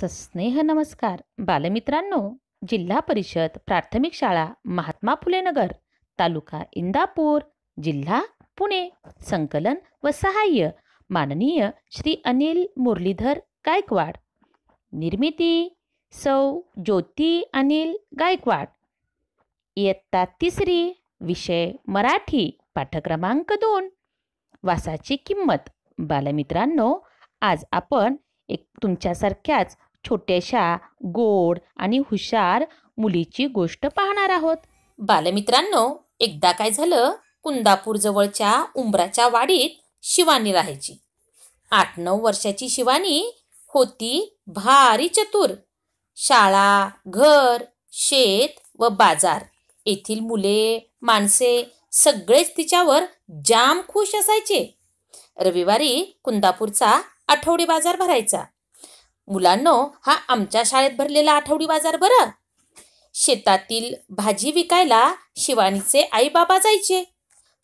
सस्नेह नमस्कार बालमित्रांनो जिल्हा परिषद प्राथमिक शाळा महात्मा फुले नगर तालुका इंदापूर जिल्हा पुणे संकलन व सहाय्य माननीय श्री अनिल मुरलीधर गायकवाड निर्मिती सौ ज्योती अनिल गायकवाड इयत्ता तिसरी विषय मराठी पाठक्रमांक दोन वासाची किंमत बालमित्रांनो आज आपण एक तुमच्यासारख्याच छोट्याशा गोड आणि हुशार मुलीची गोष्ट पाहणार आहोत बालमित्रांनो एकदा काय झालं जवळच्या उंबराच्या वाडीत शिवानी राहायची आठ नऊ वर्षाची शिवानी होती भारी चतुर शाळा घर शेत व बाजार येथील मुले माणसे सगळेच तिच्यावर जाम खुश असायचे रविवारी कुंदापूरचा आठवडी बाजार भरायचा मुलांनो हा आमच्या शाळेत भरलेला आठवडी बाजार बरं शेतातील भाजी विकायला शिवानीचे आई बाबा जायचे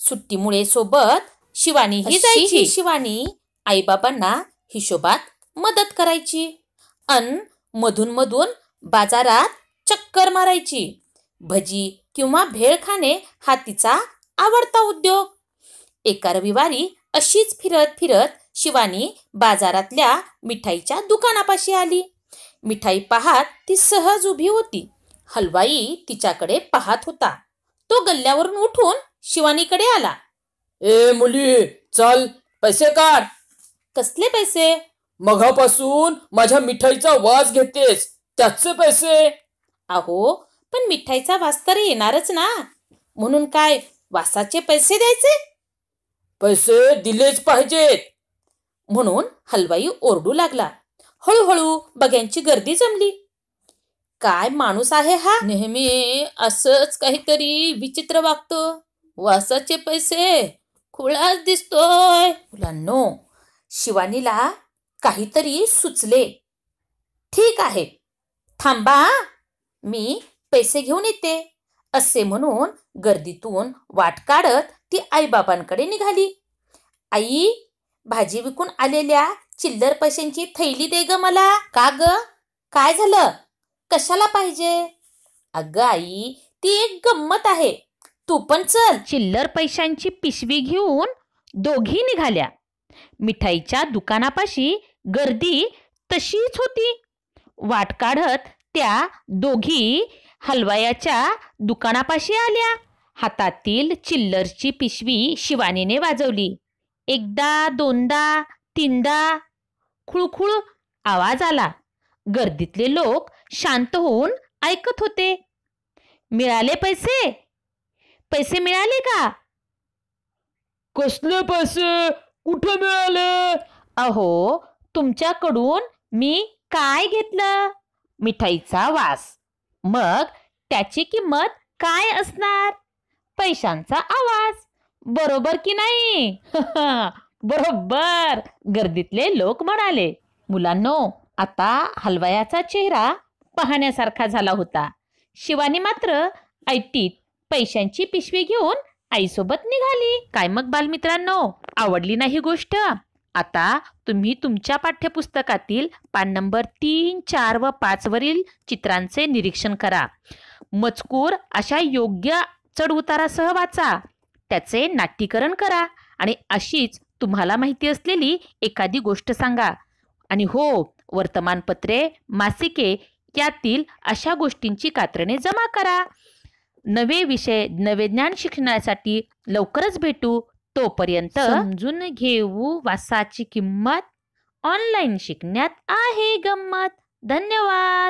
सुट्टीमुळे सोबत शिवानीही जायची शिवानी आईबाबांना हिशोबात मदत करायची अन मधून मधून बाजारात चक्कर मारायची भजी किंवा भेळ खाणे हा तिचा आवडता उद्योग एका रविवारी अशीच फिरत फिरत शिवानी बाजारातल्या मिठाईच्या दुकानापाशी आली मिठाई पाहात ती सहज उभी होती हलवाई तिच्याकडे पाहत होता तो गल्ल्यावरून उठून शिवानीकडे आला ए मुली चल पैसे काढ कसले पैसे मघापासून माझ्या मिठाईचा वास घेतेस त्याचे पैसे अहो पण मिठाईचा वास तर येणारच ना म्हणून काय वासाचे पैसे द्यायचे पैसे दिलेच पाहिजेत म्हणून हलवाई ओरडू लागला हळूहळू बघ्यांची गर्दी जमली काय माणूस आहे हा नेहमी असच काहीतरी विचित्र वागतो वासाचे पैसे खुळाच दिसतोय मुलांनो शिवानीला काहीतरी सुचले ठीक आहे थांबा मी पैसे घेऊन येते असे म्हणून गर्दीतून वाट काढत ती आईबाबांकडे निघाली आई भाजी विकून आलेल्या चिल्लर पैशांची थैली दे ग मला का ग काय झालं कशाला पाहिजे अगं आई ती एक गंमत आहे तू पण चल चिल्लर पैशांची पिशवी घेऊन दोघी निघाल्या मिठाईच्या दुकानापाशी गर्दी तशीच होती वाट काढत त्या दोघी हलवायाच्या दुकानापाशी आल्या हातातील चिल्लरची पिशवी शिवानीने वाजवली एकदा दोनदा तीनदा खुळखुळ आवाज आला गर्दीतले लोक शांत होऊन ऐकत होते मिळाले पैसे पैसे मिळाले का कसले पैसे कुठे मिळाले अहो तुमच्याकडून मी काय घेतलं मिठाईचा वास मग त्याची किंमत काय असणार पैशांचा आवाज बरोबर की नाही बरोबर गर्दीतले लोक म्हणाले मुलांनो आता हलवयाचा चेहरा पाहण्यासारखा झाला होता शिवानी मात्र ऐटीत पैशांची पिशवी घेऊन आईसोबत निघाली काय मग बालमित्रांनो आवडली नाही गोष्ट आता तुम्ही तुमच्या पाठ्यपुस्तकातील पान नंबर तीन चार व पाच वरील चित्रांचे निरीक्षण करा मजकूर अशा योग्य चढउतारासह वाचा त्याचे नाट्यीकरण करा आणि अशीच तुम्हाला माहिती असलेली एखादी गोष्ट सांगा आणि हो वर्तमानपत्रे मासिके यातील अशा गोष्टींची कात्रणे जमा करा नवे विषय नवे ज्ञान शिकण्यासाठी लवकरच भेटू तोपर्यंत समजून घेऊ वासाची किंमत ऑनलाईन शिकण्यात आहे गंमत धन्यवाद